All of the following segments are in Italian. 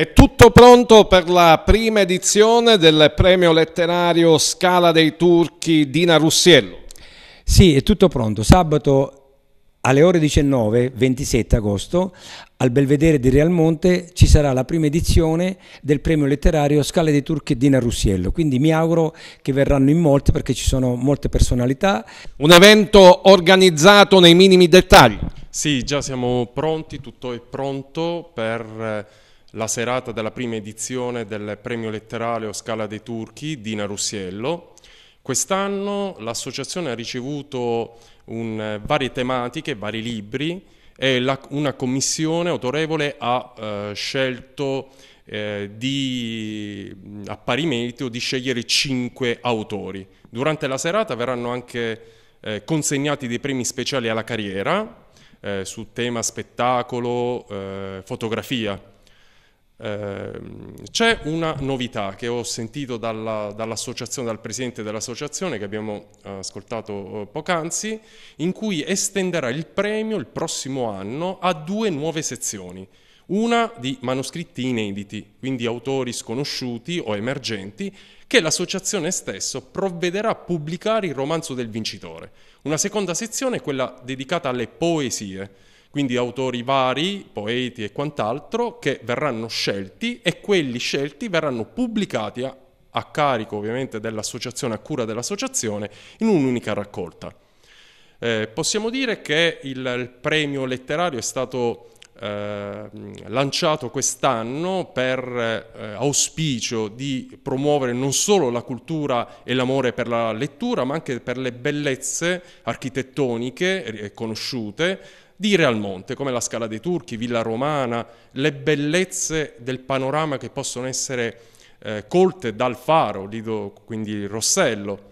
È tutto pronto per la prima edizione del premio letterario Scala dei Turchi Dina Russiello. Sì, è tutto pronto. Sabato alle ore 19, 27 agosto, al Belvedere di Real Monte ci sarà la prima edizione del premio letterario Scala dei Turchi Dina Russiello, quindi mi auguro che verranno in molti perché ci sono molte personalità. Un evento organizzato nei minimi dettagli. Sì, già siamo pronti, tutto è pronto per eh, la serata della prima edizione del premio letterario Scala dei Turchi di Narussiello. Quest'anno l'associazione ha ricevuto un, eh, varie tematiche, vari libri e la, una commissione autorevole ha eh, scelto eh, di, mm, a pari merito di scegliere cinque autori. Durante la serata verranno anche eh, consegnati dei premi speciali alla carriera eh, su tema spettacolo, eh, fotografia Ehm, c'è una novità che ho sentito dalla, dall'associazione, dal presidente dell'associazione che abbiamo eh, ascoltato eh, poc'anzi, in cui estenderà il premio il prossimo anno a due nuove sezioni. Una di manoscritti inediti, quindi autori sconosciuti o emergenti, che l'associazione stesso provvederà a pubblicare il romanzo del vincitore. Una seconda sezione è quella dedicata alle poesie quindi autori vari, poeti e quant'altro, che verranno scelti e quelli scelti verranno pubblicati a, a carico ovviamente dell'associazione, a cura dell'associazione, in un'unica raccolta. Eh, possiamo dire che il, il premio letterario è stato Ehm, lanciato quest'anno per eh, auspicio di promuovere non solo la cultura e l'amore per la lettura, ma anche per le bellezze architettoniche eh, conosciute di Real Monte, come la Scala dei Turchi, Villa Romana, le bellezze del panorama che possono essere eh, colte dal faro, Lido, quindi Rossello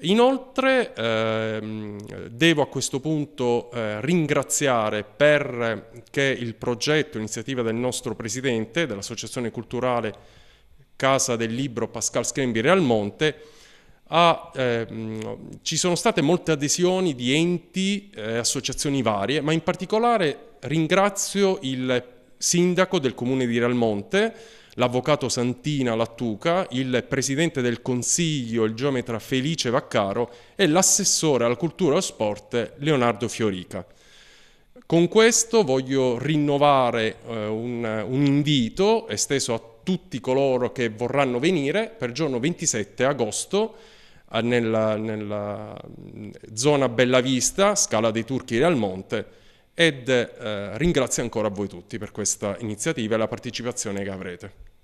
Inoltre ehm, devo a questo punto eh, ringraziare perché il progetto, iniziativa del nostro presidente dell'Associazione Culturale Casa del Libro Pascal Scrembi Realmonte, a, ehm, ci sono state molte adesioni di enti, eh, associazioni varie, ma in particolare ringrazio il sindaco del comune di Real Monte, l'avvocato Santina Lattuca, il presidente del consiglio, il geometra Felice Vaccaro e l'assessore alla cultura e allo sport Leonardo Fiorica. Con questo voglio rinnovare eh, un, un invito esteso a tutti coloro che vorranno venire per giorno 27 agosto eh, nella, nella, mm, zona Bellavista, Scala dei Turchi Real Monte, ed eh, ringrazio ancora voi tutti per questa iniziativa e la partecipazione che avrete.